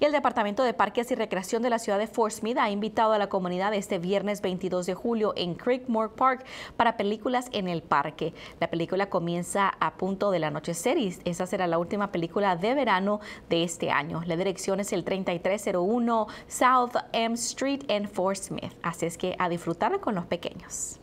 Y el Departamento de Parques y Recreación de la ciudad de Fort Smith ha invitado a la comunidad este viernes 22 de julio en Creekmore Park para películas en el parque. La película comienza a punto la noche y esa será la última película de verano de este año. La dirección es el 3301 South M Street en Fort Smith. Así es que a disfrutar con los pequeños.